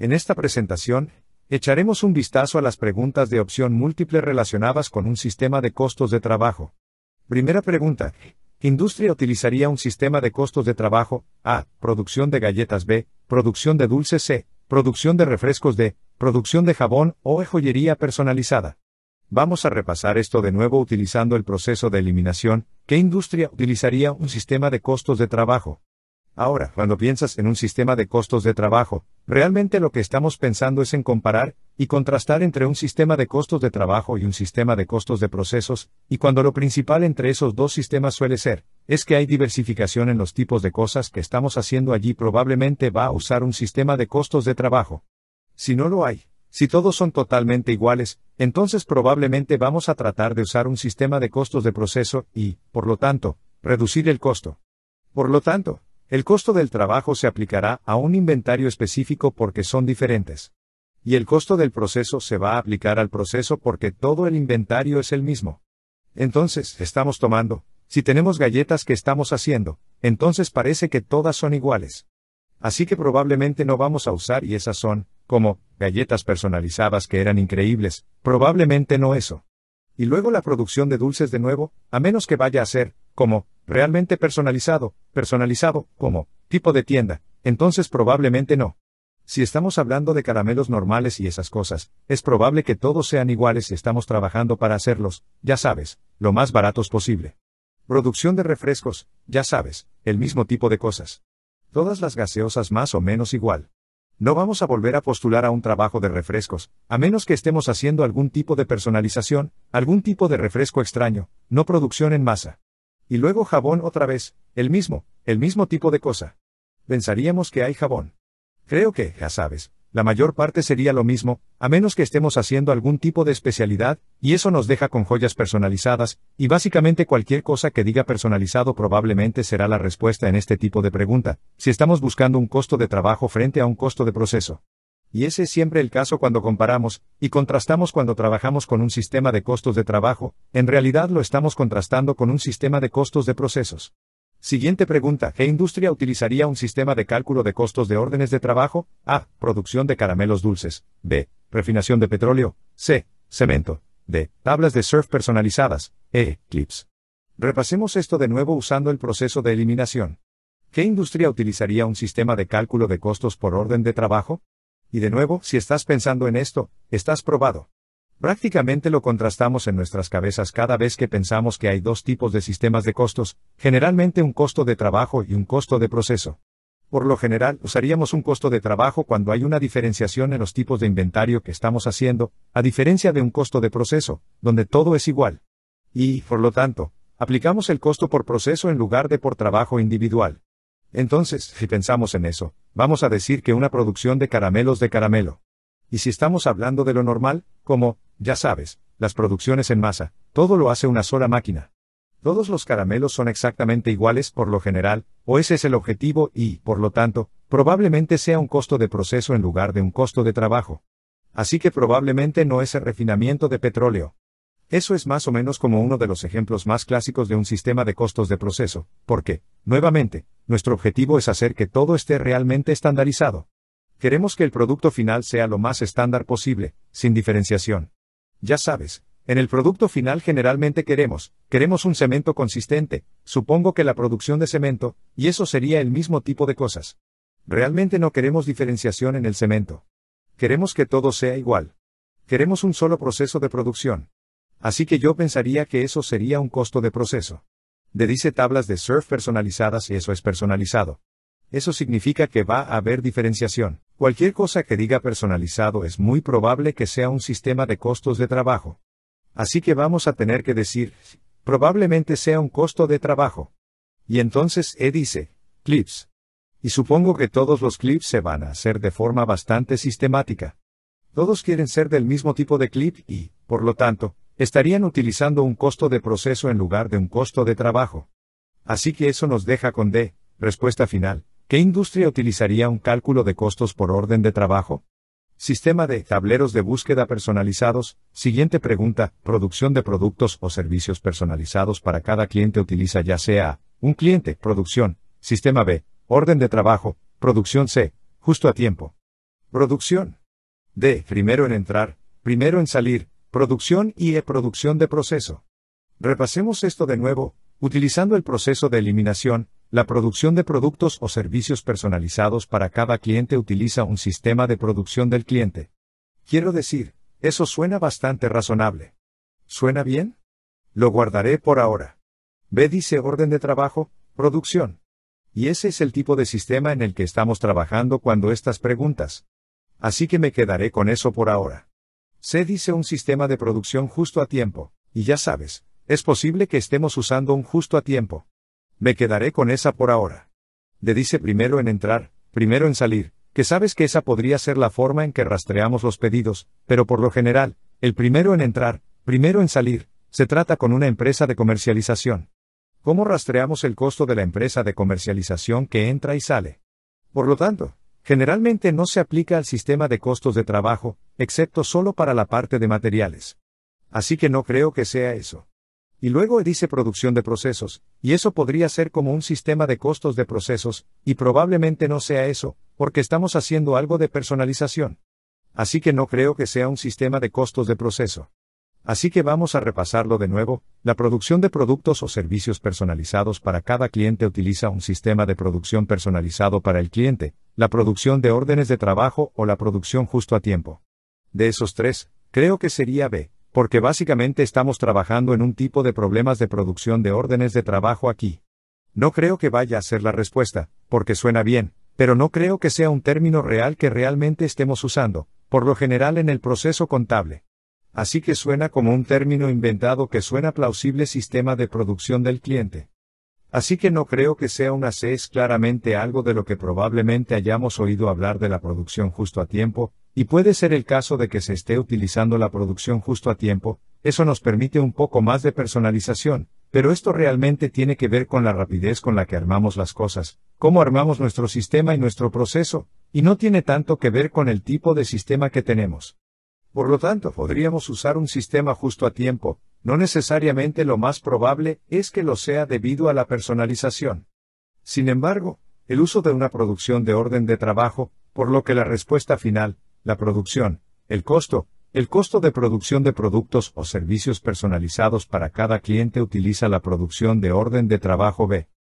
En esta presentación, echaremos un vistazo a las preguntas de opción múltiple relacionadas con un sistema de costos de trabajo. Primera pregunta. ¿Qué Industria utilizaría un sistema de costos de trabajo, A, producción de galletas B, producción de dulces C, producción de refrescos D, producción de jabón o joyería personalizada. Vamos a repasar esto de nuevo utilizando el proceso de eliminación. ¿Qué industria utilizaría un sistema de costos de trabajo? Ahora, cuando piensas en un sistema de costos de trabajo, realmente lo que estamos pensando es en comparar y contrastar entre un sistema de costos de trabajo y un sistema de costos de procesos, y cuando lo principal entre esos dos sistemas suele ser, es que hay diversificación en los tipos de cosas que estamos haciendo allí, probablemente va a usar un sistema de costos de trabajo. Si no lo hay, si todos son totalmente iguales, entonces probablemente vamos a tratar de usar un sistema de costos de proceso y, por lo tanto, reducir el costo. Por lo tanto, el costo del trabajo se aplicará a un inventario específico porque son diferentes. Y el costo del proceso se va a aplicar al proceso porque todo el inventario es el mismo. Entonces, estamos tomando, si tenemos galletas que estamos haciendo, entonces parece que todas son iguales. Así que probablemente no vamos a usar y esas son, como, galletas personalizadas que eran increíbles, probablemente no eso y luego la producción de dulces de nuevo, a menos que vaya a ser, como, realmente personalizado, personalizado, como, tipo de tienda, entonces probablemente no. Si estamos hablando de caramelos normales y esas cosas, es probable que todos sean iguales si estamos trabajando para hacerlos, ya sabes, lo más baratos posible. Producción de refrescos, ya sabes, el mismo tipo de cosas. Todas las gaseosas más o menos igual. No vamos a volver a postular a un trabajo de refrescos, a menos que estemos haciendo algún tipo de personalización, algún tipo de refresco extraño, no producción en masa. Y luego jabón otra vez, el mismo, el mismo tipo de cosa. Pensaríamos que hay jabón. Creo que, ya sabes, la mayor parte sería lo mismo, a menos que estemos haciendo algún tipo de especialidad, y eso nos deja con joyas personalizadas, y básicamente cualquier cosa que diga personalizado probablemente será la respuesta en este tipo de pregunta, si estamos buscando un costo de trabajo frente a un costo de proceso. Y ese es siempre el caso cuando comparamos y contrastamos cuando trabajamos con un sistema de costos de trabajo, en realidad lo estamos contrastando con un sistema de costos de procesos. Siguiente pregunta. ¿Qué industria utilizaría un sistema de cálculo de costos de órdenes de trabajo? A. Producción de caramelos dulces. B. Refinación de petróleo. C. Cemento. D. Tablas de surf personalizadas. E. Clips. Repasemos esto de nuevo usando el proceso de eliminación. ¿Qué industria utilizaría un sistema de cálculo de costos por orden de trabajo? Y de nuevo, si estás pensando en esto, estás probado. Prácticamente lo contrastamos en nuestras cabezas cada vez que pensamos que hay dos tipos de sistemas de costos, generalmente un costo de trabajo y un costo de proceso. Por lo general, usaríamos un costo de trabajo cuando hay una diferenciación en los tipos de inventario que estamos haciendo, a diferencia de un costo de proceso, donde todo es igual. Y, por lo tanto, aplicamos el costo por proceso en lugar de por trabajo individual. Entonces, si pensamos en eso, vamos a decir que una producción de caramelos de caramelo. Y si estamos hablando de lo normal, como ya sabes, las producciones en masa, todo lo hace una sola máquina. Todos los caramelos son exactamente iguales por lo general, o ese es el objetivo y, por lo tanto, probablemente sea un costo de proceso en lugar de un costo de trabajo. Así que probablemente no es el refinamiento de petróleo. Eso es más o menos como uno de los ejemplos más clásicos de un sistema de costos de proceso, porque, nuevamente, nuestro objetivo es hacer que todo esté realmente estandarizado. Queremos que el producto final sea lo más estándar posible, sin diferenciación. Ya sabes, en el producto final generalmente queremos, queremos un cemento consistente, supongo que la producción de cemento, y eso sería el mismo tipo de cosas. Realmente no queremos diferenciación en el cemento. Queremos que todo sea igual. Queremos un solo proceso de producción. Así que yo pensaría que eso sería un costo de proceso. De dice tablas de surf personalizadas y eso es personalizado. Eso significa que va a haber diferenciación. Cualquier cosa que diga personalizado es muy probable que sea un sistema de costos de trabajo. Así que vamos a tener que decir, probablemente sea un costo de trabajo. Y entonces E dice, clips. Y supongo que todos los clips se van a hacer de forma bastante sistemática. Todos quieren ser del mismo tipo de clip y, por lo tanto, estarían utilizando un costo de proceso en lugar de un costo de trabajo. Así que eso nos deja con D, respuesta final. ¿Qué industria utilizaría un cálculo de costos por orden de trabajo? Sistema de tableros de búsqueda personalizados. Siguiente pregunta. Producción de productos o servicios personalizados para cada cliente utiliza ya sea Un cliente, producción. Sistema B. Orden de trabajo. Producción C. Justo a tiempo. Producción. D. Primero en entrar, primero en salir. Producción y E. Producción de proceso. Repasemos esto de nuevo, utilizando el proceso de eliminación, la producción de productos o servicios personalizados para cada cliente utiliza un sistema de producción del cliente. Quiero decir, eso suena bastante razonable. ¿Suena bien? Lo guardaré por ahora. B dice orden de trabajo, producción. Y ese es el tipo de sistema en el que estamos trabajando cuando estas preguntas. Así que me quedaré con eso por ahora. C dice un sistema de producción justo a tiempo, y ya sabes, es posible que estemos usando un justo a tiempo. Me quedaré con esa por ahora. Le dice primero en entrar, primero en salir, que sabes que esa podría ser la forma en que rastreamos los pedidos, pero por lo general, el primero en entrar, primero en salir, se trata con una empresa de comercialización. ¿Cómo rastreamos el costo de la empresa de comercialización que entra y sale? Por lo tanto, generalmente no se aplica al sistema de costos de trabajo, excepto solo para la parte de materiales. Así que no creo que sea eso y luego dice producción de procesos, y eso podría ser como un sistema de costos de procesos, y probablemente no sea eso, porque estamos haciendo algo de personalización. Así que no creo que sea un sistema de costos de proceso. Así que vamos a repasarlo de nuevo, la producción de productos o servicios personalizados para cada cliente utiliza un sistema de producción personalizado para el cliente, la producción de órdenes de trabajo o la producción justo a tiempo. De esos tres, creo que sería B, porque básicamente estamos trabajando en un tipo de problemas de producción de órdenes de trabajo aquí. No creo que vaya a ser la respuesta, porque suena bien, pero no creo que sea un término real que realmente estemos usando, por lo general en el proceso contable. Así que suena como un término inventado que suena plausible sistema de producción del cliente. Así que no creo que sea una C es claramente algo de lo que probablemente hayamos oído hablar de la producción justo a tiempo, y puede ser el caso de que se esté utilizando la producción justo a tiempo, eso nos permite un poco más de personalización, pero esto realmente tiene que ver con la rapidez con la que armamos las cosas, cómo armamos nuestro sistema y nuestro proceso, y no tiene tanto que ver con el tipo de sistema que tenemos. Por lo tanto, podríamos usar un sistema justo a tiempo, no necesariamente lo más probable es que lo sea debido a la personalización. Sin embargo, el uso de una producción de orden de trabajo, por lo que la respuesta final, la producción, el costo, el costo de producción de productos o servicios personalizados para cada cliente utiliza la producción de orden de trabajo B.